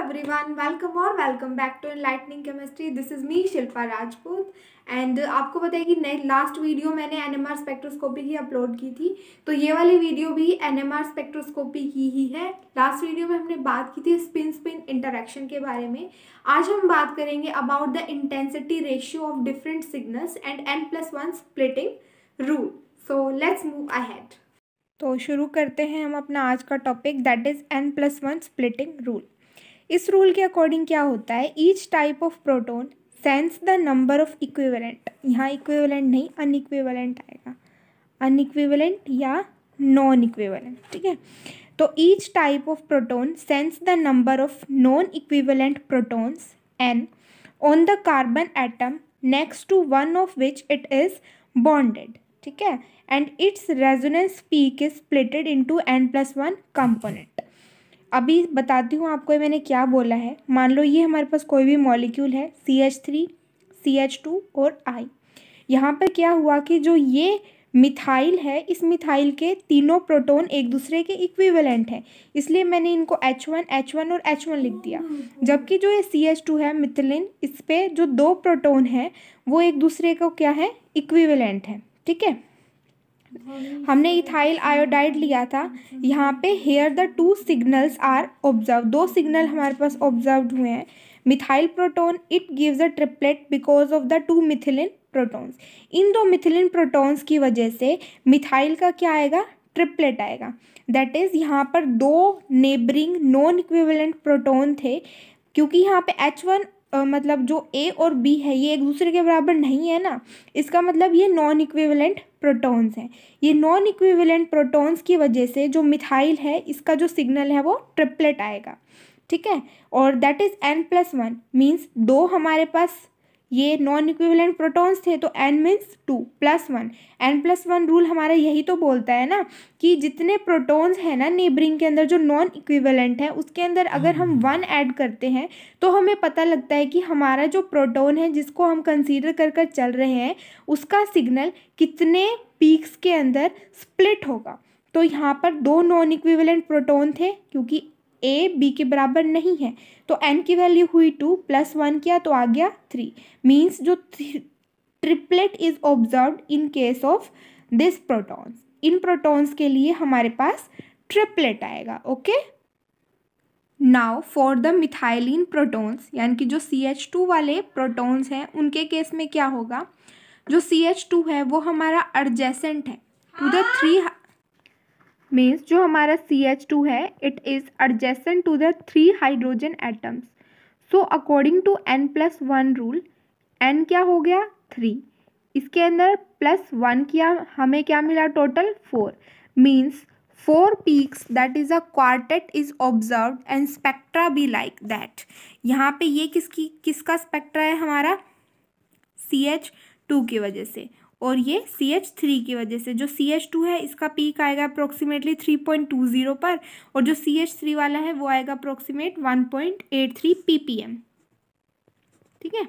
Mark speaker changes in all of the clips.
Speaker 1: Every everyone welcome और welcome back to Lightning Chemistry this is me Shilpa Rajput and आपको पता है कि नए लास्ट वीडियो मैंने एनएमआर स्पेक्ट्रोस्कोपी की अपलोड की थी तो ये वाली वीडियो भी एनएमआर स्पेक्ट्रोस्कोपी की ही है लास्ट वीडियो में हमने बात की थी स्पिन स्पिन इंटरेक्शन के बारे में आज हम बात करेंगे about the intensity ratio of different signals and n plus one splitting rule so let's move ahead तो शुरू करते हैं हम अपना आज का topic that is n plus one splitting rule इस रूल के अकॉर्डिंग क्या होता है each type of proton sense the number of equivalent यहाँ इक्विवेलेंट नहीं अनइक्विवेलेंट आएगा अनइक्विवेलेंट या नॉन इक्विवेलेंट ठीक है तो each type of proton sense the number of non equivalent protons n on the carbon atom next to one of which it is bonded ठीक है and it's resonance peak is splitted into n plus one component अभी बताती हूँ आपको मैंने क्या बोला है मान लो ये हमारे पास कोई भी मॉलिक्यूल है C H three C H two और आई यहाँ पर क्या हुआ कि जो ये मिथाइल है इस मिथाइल के तीनों प्रोटोन एक दूसरे के इक्विवेलेंट हैं इसलिए मैंने इनको एच वन एच वन और एच वन लिख दिया जबकि जो ये सी एच टू है मिथिलिन इस पर जो दो प्रोटोन हैं वो एक दूसरे को क्या है इक्विवेलेंट है ठीक है हमने इथाइल आयोडाइड लिया था यहाँ पे here the two signals are observe दो सिग्नल हमारे पास ऑब्जर्व हुए हैं methyl proton it gives a triplet because of the two methylene protons इन दो मिथिलिन प्रोटोन्स की वजह से मिथाइल का क्या आएगा ट्रिपलेट आएगा दैट इज़ यहाँ पर दो नेबरिंग नॉन इक्विवेलेंट प्रोटोन थे क्योंकि यहाँ पे एच वन मतलब जो ए और बी है ये एक दूसरे के बराबर नहीं है ना इसका मतलब ये नॉन इक्विवेलेंट प्रोटॉन्स हैं ये नॉन इक्विवेलेंट प्रोटॉन्स की वजह से जो मिथाइल है इसका जो सिग्नल है वो ट्रिपलेट आएगा ठीक है और that is n plus one means दो हमारे पास ये नॉन इक्विवेलेंट प्रोटॉन्स थे तो n means two plus one n plus one rule हमारा यही तो बोलता है ना कि जितने प्रोटॉन्स हैं ना नेबरिंग के अंदर जो नॉन इक्विवेलेंट है उसके अंदर अगर हम वन हम्म। ऐड करते हैं तो हमें पता लगता है कि हमारा जो प्रोटॉन है जिसको हम कंसीडर कर कर चल रहे हैं उसका सिग्नल कितने पीक्स के अंदर स्प्लिट होगा तो यहाँ पर दो नॉन इक्विवेलेंट प्रोटोन थे क्योंकि ए बी के बराबर नहीं है तो एन की वैल्यू हुई टू प्लस वन किया तो आ गया थ्री मीन्स जो triplet is observe in case of this protons इन प्रोटॉन्स के लिए हमारे पास ट्रिपलेट आएगा okay now for the methylene protons यानी कि जो सी एच टू वाले प्रोटॉन्स हैं उनके केस में क्या होगा जो सी एच टू है वो हमारा अर्जेसेंट है टू द थ्री मीन्स जो हमारा सी एच टू है it is adjacent to the three hydrogen atoms so according to n plus one rule n क्या हो गया थ्री इसके अंदर प्लस वन किया हमें क्या मिला total four means four peaks that is a quartet is observe and spectra be like that यहाँ पे ये किसकी किसका स्पेक्ट्रा है हमारा सी एच टू की वजह से और ये सी एच थ्री की वजह से जो सी एच टू है इसका पीक आएगा approximately three point two zero पर और जो सी एच थ्री वाला है वो आएगा approximate one point eight three P P M ठीक है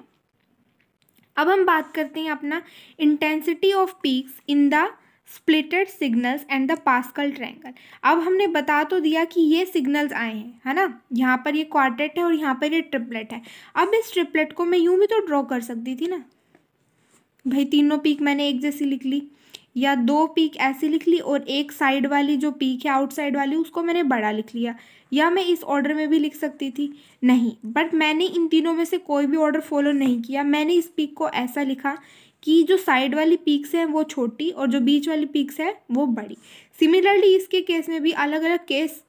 Speaker 1: अब हम बात करते हैं अपना intensity of peaks in the splitted signals and the Pascal triangle अब हमने बता तो दिया कि ये सिग्नल्स आए हैं है ना यहाँ पर ये क्वार्टेट है और यहाँ पर ये ट्रिपलेट है अब इस ट्रिपलेट को मैं यूँ भी तो ड्रॉ कर सकती थी ना भाई तीनों पीक मैंने एक जैसी लिख ली या दो पीक ऐसी लिख ली और एक साइड वाली जो पीक है आउटसाइड वाली उसको मैंने बड़ा लिख लिया या मैं इस ऑर्डर में भी लिख सकती थी नहीं बट मैंने इन तीनों में से कोई भी ऑर्डर फॉलो नहीं किया मैंने इस पीक को ऐसा लिखा कि जो साइड वाली पीक्स हैं वो छोटी और जो बीच वाली पीक्स हैं वो बड़ी सिमिलरली इसके केस में भी अलग अलग केस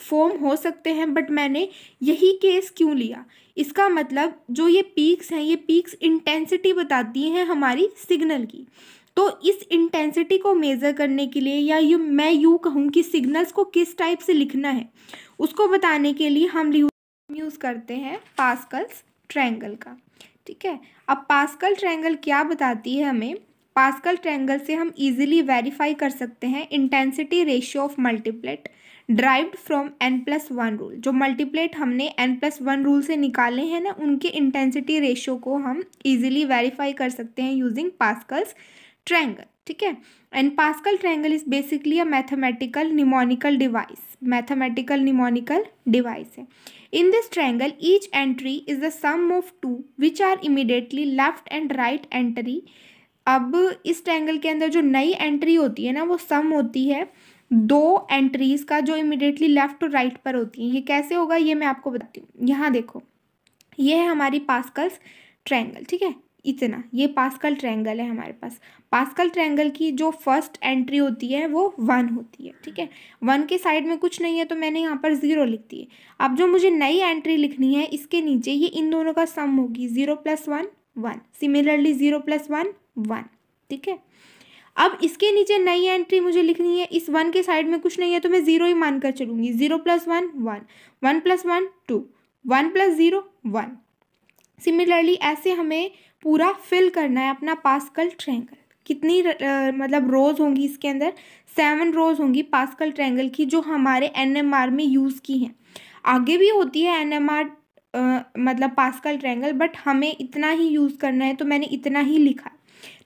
Speaker 1: फॉर्म हो सकते हैं बट मैंने यही केस क्यों लिया इसका मतलब जो ये पीक्स हैं ये पीक्स इंटेंसिटी बताती हैं हमारी सिग्नल की तो इस इंटेंसिटी को मेज़र करने के लिए या यू मैं यूँ कहूँ कि सिग्नल्स को किस टाइप से लिखना है उसको बताने के लिए हम यूज़ करते हैं पास्कल्स ट्रैंगल का ठीक है अब पास्कल ट्रैंगल क्या बताती है हमें पास्कल ट्रैंगल से हम इजीली वेरीफाई कर सकते हैं intensity ratio of multiplet derived from n plus one rule जो मल्टीप्लेट हमने एन प्लस वन रूल से निकाले हैं ना उनके इंटेंसिटी रेशियो को हम इजीली वेरीफाई कर सकते हैं यूजिंग पास्कल्स ट्रैंगल ठीक है and Pascal triangle is basically a mathematical mnemonical device mathematical mnemonical device है in this triangle each entry is the sum of two which are immediately left and right entry अब इस triangle के अंदर जो नई entry होती है ना वो सम होती है दो एंट्रीज़ का जो इमिडिएटली लेफ़्ट और राइट पर होती हैं ये कैसे होगा ये मैं आपको बताती हूँ यहाँ देखो ये है हमारी पास्कल्स ट्रैंगल ठीक है इतना ये पास्कल ट्रैंगल है हमारे पास पास्कल ट्रैंगल की जो फर्स्ट एंट्री होती है वो वन होती है ठीक है वन के साइड में कुछ नहीं है तो मैंने यहाँ पर ज़ीरो लिख दी है अब जो मुझे नई एंट्री लिखनी है इसके नीचे ये इन दोनों का सम होगी zero plus one one similarly zero plus one one ठीक है अब इसके नीचे नई एंट्री मुझे लिखनी है इस वन के साइड में कुछ नहीं है तो मैं ज़ीरो ही मानकर चलूँगी zero plus one one one plus one two one plus zero one similarly ऐसे हमें पूरा फिल करना है अपना पास्कल ट्रैंगल कितनी र, आ, मतलब रोज़ होंगी इसके अंदर सेवन रोज़ होंगी पास्कल ट्रैंगल की जो हमारे एनएमआर में यूज़ की हैं आगे भी होती है एनएमआर मतलब पास्कल ट्रैंगल बट हमें इतना ही यूज़ करना है तो मैंने इतना ही लिखा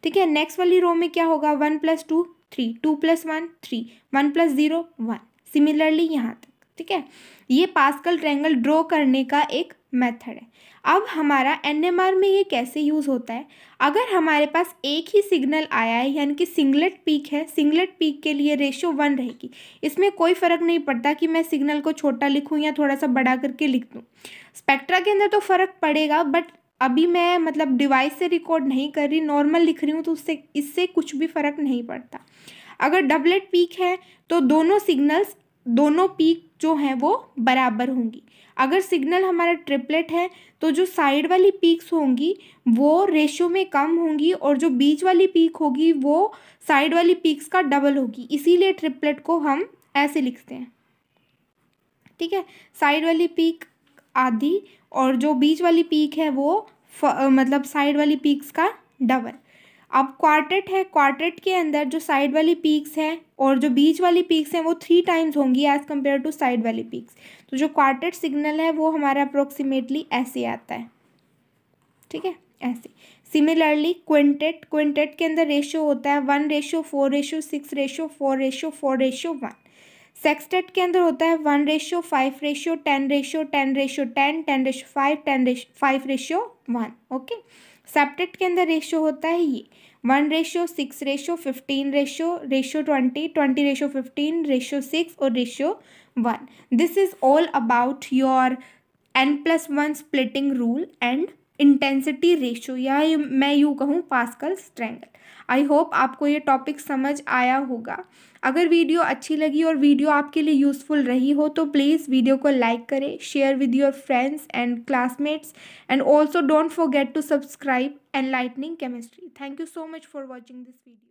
Speaker 1: ठीक है नेक्स्ट वाली रो में क्या होगा one plus two three two plus one three one plus zero one similarly यहाँ तक ठीक है ये पास्कल ट्रैंगल ड्रॉ करने का एक मेथड है अब हमारा एनएमआर में ये कैसे यूज़ होता है अगर हमारे पास एक ही सिग्नल आया है यानी कि सिंगलेट पीक है सिंगलेट पीक के लिए रेशियो वन रहेगी इसमें कोई फ़र्क नहीं पड़ता कि मैं सिग्नल को छोटा लिखूं या थोड़ा सा बड़ा करके लिख दूँ स्पेक्ट्रा के अंदर तो फ़र्क पड़ेगा बट अभी मैं मतलब डिवाइस से रिकॉर्ड नहीं कर रही नॉर्मल लिख रही हूँ तो उससे इससे कुछ भी फ़र्क नहीं पड़ता अगर डबलेट पीक है तो दोनों सिग्नल्स दोनों पीक जो हैं वो बराबर होंगी अगर सिग्नल हमारा ट्रिपलेट है तो जो साइड वाली पीक्स होंगी वो रेशियो में कम होंगी और जो बीच वाली पीक होगी वो साइड वाली पीक्स का डबल होगी इसीलिए ट्रिपलेट को हम ऐसे लिखते हैं ठीक है साइड वाली पीक आधी और जो बीच वाली पीक है वो फ, मतलब साइड वाली पीक्स का डबल अब क्वार्टेट है क्वार्टेट के अंदर जो साइड वाली पीक्स है और जो बीच वाली पीक्स हैं वो थ्री टाइम्स होंगी एज़ कम्पेयर टू साइड वाली पीक्स तो जो क्वार्टेट सिग्नल है वो हमारा अप्रोक्सीमेटली ऐसे आता है ठीक है ऐसे सिमिलरली क्विंटेट क्विंटेट के अंदर रेशियो होता है one ratio four ratio six ratio four ratio four ratio one sextet के अंदर होता है one ratio five ratio ten ratio ten ratio ten ten ratio five ten ratio five ratio one okay septet के अंदर ratio होता है ये one ratio six ratio fifteen ratio ratio twenty twenty ratio fifteen ratio six और ratio one this is all about your N plus one splitting rule and intensity ratio या मैं यूँ कहूँ पास्कल स्ट्रेंगल आई होप आपको ये topic समझ आया होगा अगर वीडियो अच्छी लगी और वीडियो आपके लिए यूज़फुल रही हो तो प्लीज़ वीडियो को लाइक करें share with your friends and classmates and also don't forget to subscribe enlightening chemistry thank you so much for watching this video